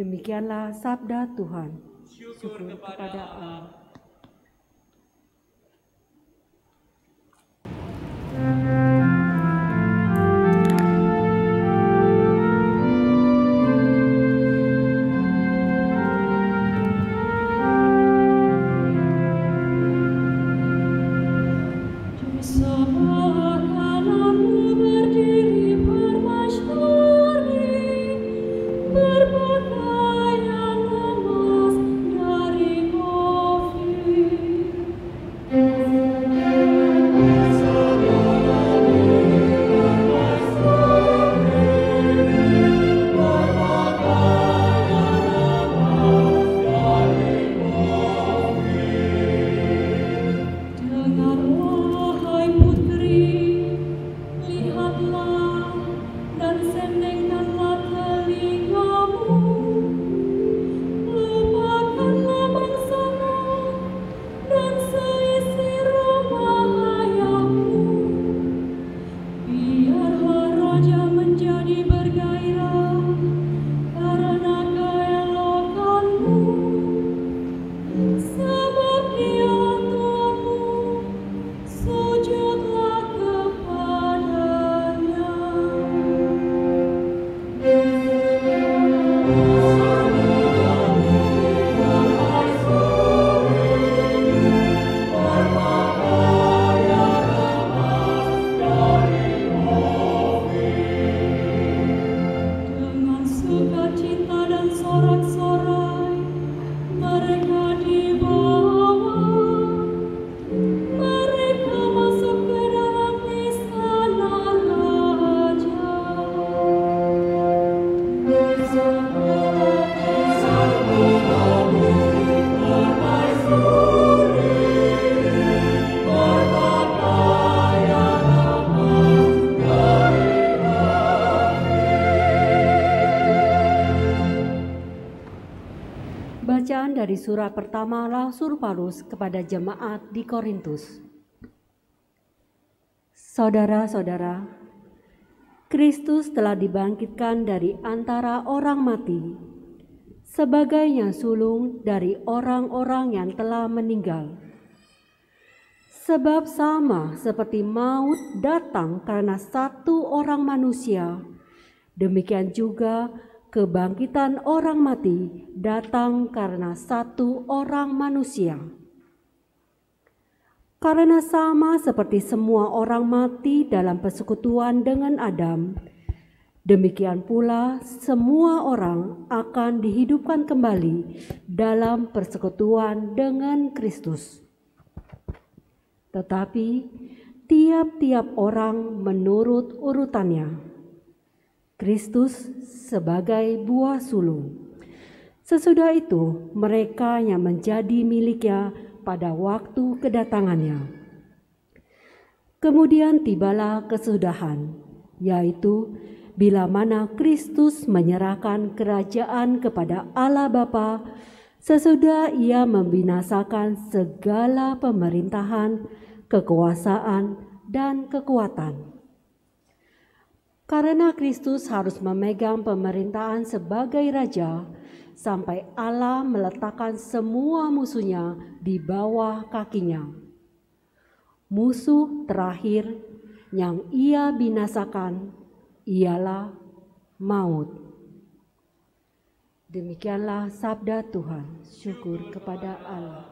Demikianlah sabda Tuhan. Syukur, Syukur kepada, Allah. Allah. surat pertama Rasul Paulus kepada jemaat di Korintus. Saudara-saudara, Kristus telah dibangkitkan dari antara orang mati sebagai sulung dari orang-orang yang telah meninggal. Sebab sama seperti maut datang karena satu orang manusia, demikian juga kebangkitan orang mati datang karena satu orang manusia. Karena sama seperti semua orang mati dalam persekutuan dengan Adam, demikian pula semua orang akan dihidupkan kembali dalam persekutuan dengan Kristus. Tetapi tiap-tiap orang menurut urutannya. Kristus sebagai buah sulung. Sesudah itu, mereka yang menjadi miliknya pada waktu kedatangannya. Kemudian tibalah kesudahan, yaitu bila mana Kristus menyerahkan kerajaan kepada Allah Bapa sesudah ia membinasakan segala pemerintahan, kekuasaan, dan kekuatan karena Kristus harus memegang pemerintahan sebagai raja sampai Allah meletakkan semua musuhnya di bawah kakinya. Musuh terakhir yang ia binasakan ialah maut. Demikianlah sabda Tuhan. Syukur kepada Allah.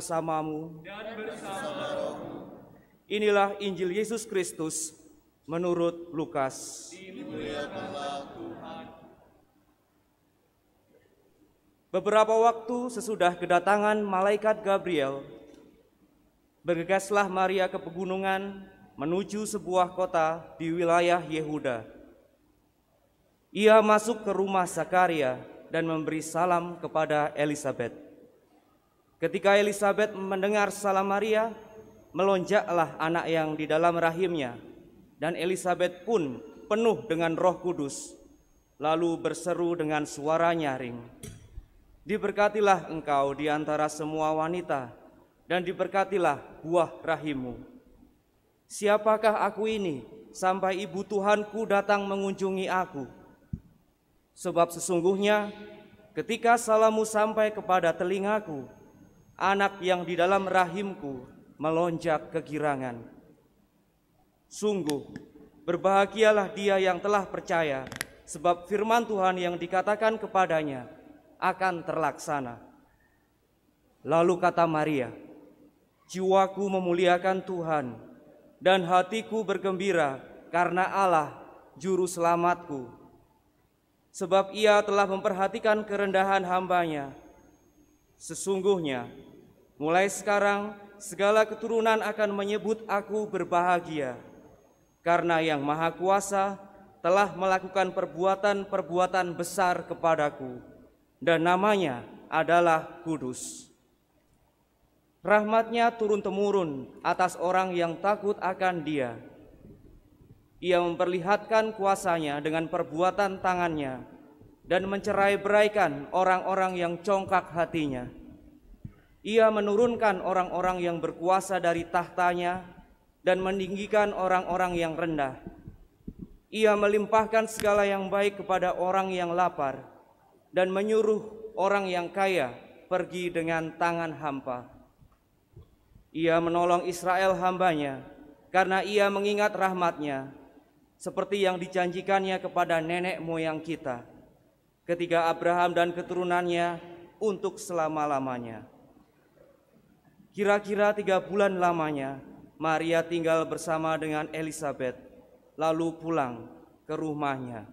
bersamamu. Dan bersama Inilah Injil Yesus Kristus menurut Lukas. Beberapa waktu sesudah kedatangan malaikat Gabriel, bergegaslah Maria ke pegunungan menuju sebuah kota di wilayah Yehuda. Ia masuk ke rumah Zakaria dan memberi salam kepada Elizabeth. Ketika Elizabeth mendengar salam Maria, melonjaklah anak yang di dalam rahimnya, dan Elizabeth pun penuh dengan Roh Kudus, lalu berseru dengan suara nyaring, "Diberkatilah engkau di antara semua wanita, dan diberkatilah buah rahimmu." Siapakah aku ini sampai ibu Tuhanku datang mengunjungi aku? Sebab sesungguhnya ketika salamu sampai kepada telingaku, anak yang di dalam rahimku melonjak kegirangan. Sungguh, berbahagialah dia yang telah percaya, sebab firman Tuhan yang dikatakan kepadanya akan terlaksana. Lalu kata Maria, Jiwaku memuliakan Tuhan, dan hatiku bergembira karena Allah, Juru Selamatku. Sebab ia telah memperhatikan kerendahan hambanya. Sesungguhnya, Mulai sekarang segala keturunan akan menyebut aku berbahagia karena yang maha kuasa telah melakukan perbuatan-perbuatan besar kepadaku dan namanya adalah kudus. Rahmatnya turun-temurun atas orang yang takut akan dia. Ia memperlihatkan kuasanya dengan perbuatan tangannya dan mencerai beraikan orang-orang yang congkak hatinya. Ia menurunkan orang-orang yang berkuasa dari tahtanya dan meninggikan orang-orang yang rendah. Ia melimpahkan segala yang baik kepada orang yang lapar dan menyuruh orang yang kaya pergi dengan tangan hampa. Ia menolong Israel hambanya karena ia mengingat rahmatnya seperti yang dijanjikannya kepada nenek moyang kita ketika Abraham dan keturunannya untuk selama-lamanya. Kira-kira tiga bulan lamanya, Maria tinggal bersama dengan Elizabeth, lalu pulang ke rumahnya.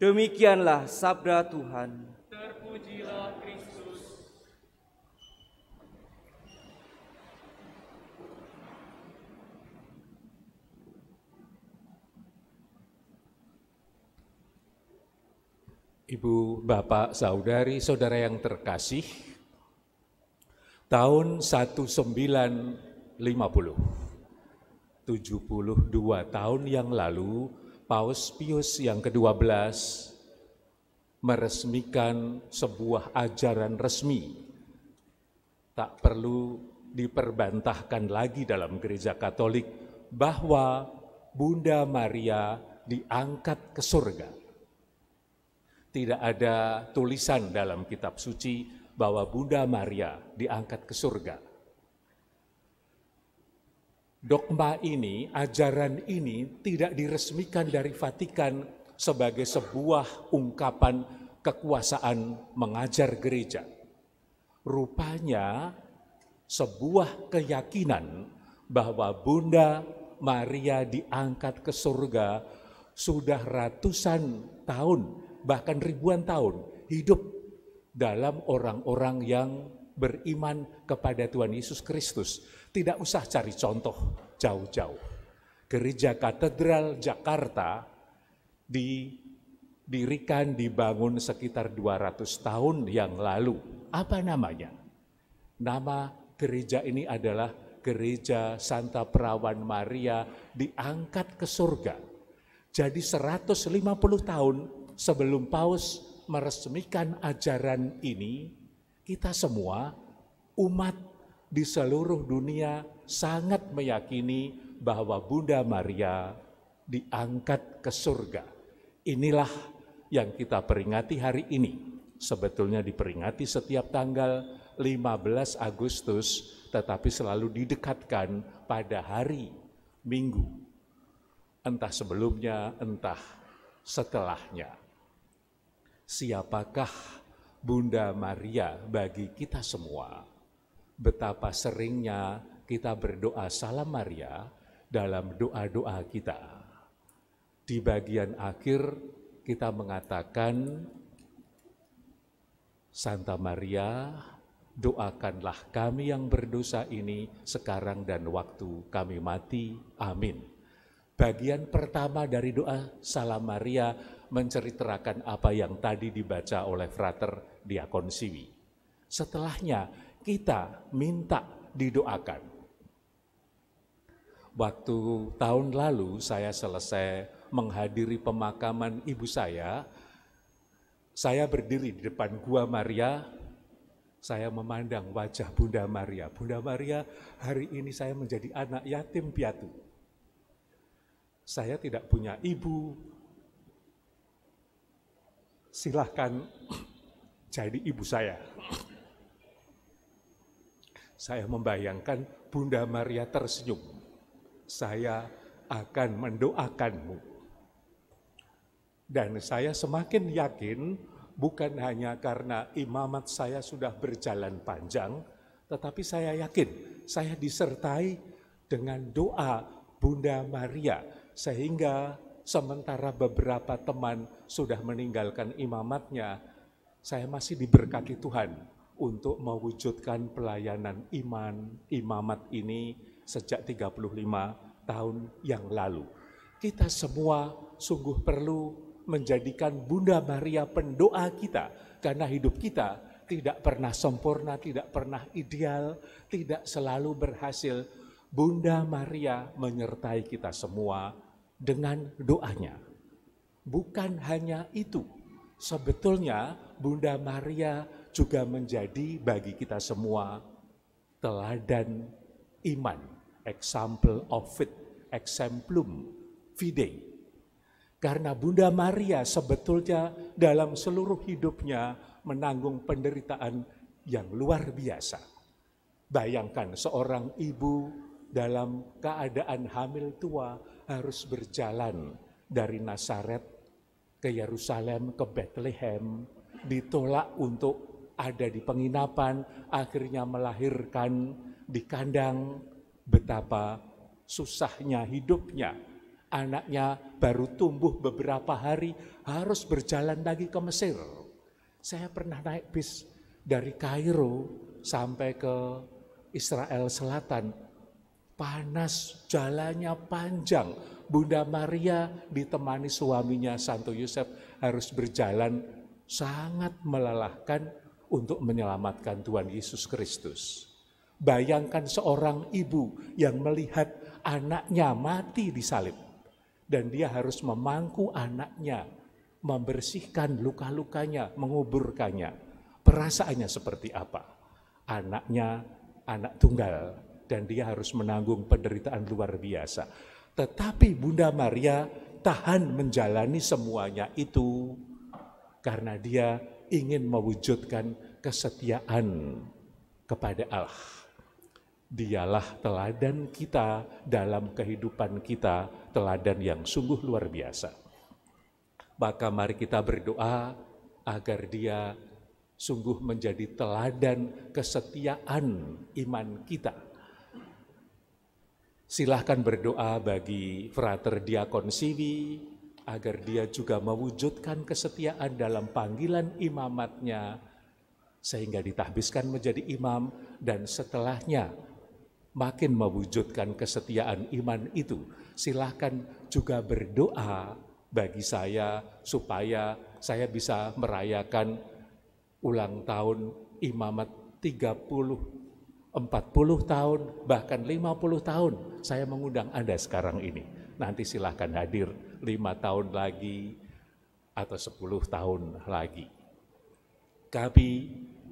Demikianlah sabda Tuhan. Terpujilah Kristus. Ibu, Bapak, Saudari, Saudara yang terkasih, tahun 1950. 72 tahun yang lalu, Paus Pius yang ke-12 meresmikan sebuah ajaran resmi. Tak perlu diperbantahkan lagi dalam gereja Katolik bahwa Bunda Maria diangkat ke surga. Tidak ada tulisan dalam kitab suci bahwa Bunda Maria diangkat ke surga. Dogma ini, ajaran ini tidak diresmikan dari Vatikan sebagai sebuah ungkapan kekuasaan mengajar gereja. Rupanya sebuah keyakinan bahwa Bunda Maria diangkat ke surga sudah ratusan tahun, bahkan ribuan tahun hidup dalam orang-orang yang beriman kepada Tuhan Yesus Kristus. Tidak usah cari contoh jauh-jauh. Gereja Katedral Jakarta didirikan, dibangun sekitar 200 tahun yang lalu. Apa namanya? Nama gereja ini adalah Gereja Santa Perawan Maria diangkat ke surga. Jadi 150 tahun sebelum Paus meresmikan ajaran ini, kita semua umat di seluruh dunia sangat meyakini bahwa Bunda Maria diangkat ke surga. Inilah yang kita peringati hari ini. Sebetulnya diperingati setiap tanggal 15 Agustus, tetapi selalu didekatkan pada hari Minggu. Entah sebelumnya, entah setelahnya siapakah Bunda Maria bagi kita semua. Betapa seringnya kita berdoa salam Maria dalam doa-doa kita. Di bagian akhir kita mengatakan, Santa Maria, doakanlah kami yang berdosa ini sekarang dan waktu kami mati. Amin bagian pertama dari doa Salam Maria menceritakan apa yang tadi dibaca oleh Frater Diakon Siwi. Setelahnya kita minta didoakan. Waktu tahun lalu saya selesai menghadiri pemakaman ibu saya, saya berdiri di depan gua Maria, saya memandang wajah Bunda Maria. Bunda Maria hari ini saya menjadi anak yatim piatu saya tidak punya ibu. Silahkan jadi ibu saya. Saya membayangkan Bunda Maria tersenyum. Saya akan mendoakanmu. Dan saya semakin yakin bukan hanya karena imamat saya sudah berjalan panjang, tetapi saya yakin saya disertai dengan doa Bunda Maria sehingga sementara beberapa teman sudah meninggalkan imamatnya, saya masih diberkati Tuhan untuk mewujudkan pelayanan iman imamat ini sejak 35 tahun yang lalu. Kita semua sungguh perlu menjadikan Bunda Maria pendoa kita karena hidup kita tidak pernah sempurna, tidak pernah ideal, tidak selalu berhasil Bunda Maria menyertai kita semua dengan doanya. Bukan hanya itu, sebetulnya Bunda Maria juga menjadi bagi kita semua teladan iman, example of faith, exemplum fidei. Karena Bunda Maria sebetulnya dalam seluruh hidupnya menanggung penderitaan yang luar biasa. Bayangkan seorang ibu dalam keadaan hamil tua harus berjalan dari Nasaret ke Yerusalem, ke Bethlehem, ditolak untuk ada di penginapan, akhirnya melahirkan di kandang. Betapa susahnya hidupnya. Anaknya baru tumbuh beberapa hari, harus berjalan lagi ke Mesir. Saya pernah naik bis dari Kairo sampai ke Israel Selatan panas, jalannya panjang. Bunda Maria ditemani suaminya Santo Yosef harus berjalan sangat melelahkan untuk menyelamatkan Tuhan Yesus Kristus. Bayangkan seorang ibu yang melihat anaknya mati di salib dan dia harus memangku anaknya, membersihkan luka-lukanya, menguburkannya. Perasaannya seperti apa? Anaknya anak tunggal, dan dia harus menanggung penderitaan luar biasa. Tetapi Bunda Maria tahan menjalani semuanya itu karena dia ingin mewujudkan kesetiaan kepada Allah. Dialah teladan kita dalam kehidupan kita, teladan yang sungguh luar biasa. Maka mari kita berdoa agar dia sungguh menjadi teladan kesetiaan iman kita Silahkan berdoa bagi Frater Diakon Siwi agar dia juga mewujudkan kesetiaan dalam panggilan imamatnya sehingga ditahbiskan menjadi imam dan setelahnya makin mewujudkan kesetiaan iman itu. Silahkan juga berdoa bagi saya supaya saya bisa merayakan ulang tahun imamat 30 40 tahun, bahkan 50 tahun saya mengundang Anda sekarang ini. Nanti silahkan hadir 5 tahun lagi atau 10 tahun lagi. Kami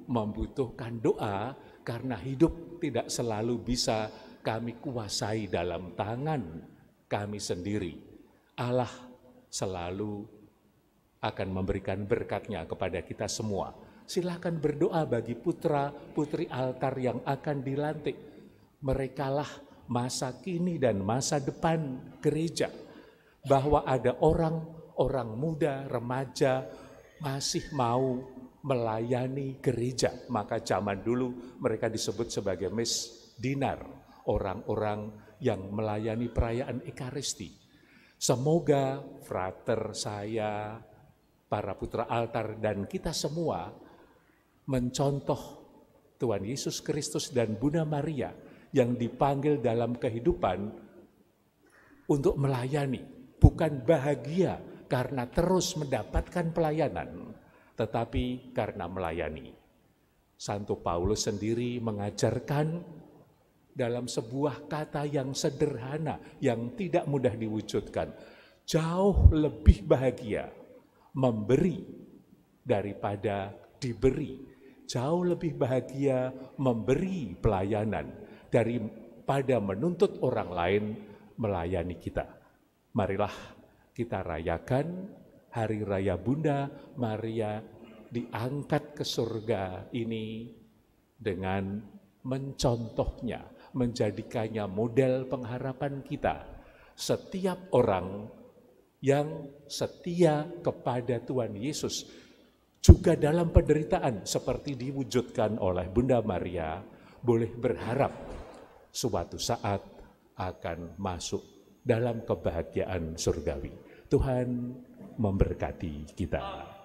membutuhkan doa karena hidup tidak selalu bisa kami kuasai dalam tangan kami sendiri. Allah selalu akan memberikan berkatnya kepada kita semua silahkan berdoa bagi putra putri altar yang akan dilantik. Merekalah masa kini dan masa depan gereja. Bahwa ada orang, orang muda, remaja masih mau melayani gereja. Maka zaman dulu mereka disebut sebagai mes dinar, orang-orang yang melayani perayaan Ekaristi. Semoga frater saya, para putra altar dan kita semua mencontoh Tuhan Yesus Kristus dan Bunda Maria yang dipanggil dalam kehidupan untuk melayani, bukan bahagia karena terus mendapatkan pelayanan, tetapi karena melayani. Santo Paulus sendiri mengajarkan dalam sebuah kata yang sederhana, yang tidak mudah diwujudkan, jauh lebih bahagia memberi daripada diberi jauh lebih bahagia memberi pelayanan daripada menuntut orang lain melayani kita. Marilah kita rayakan hari raya Bunda Maria diangkat ke surga ini dengan mencontohnya, menjadikannya model pengharapan kita. Setiap orang yang setia kepada Tuhan Yesus juga dalam penderitaan seperti diwujudkan oleh Bunda Maria boleh berharap suatu saat akan masuk dalam kebahagiaan surgawi. Tuhan memberkati kita.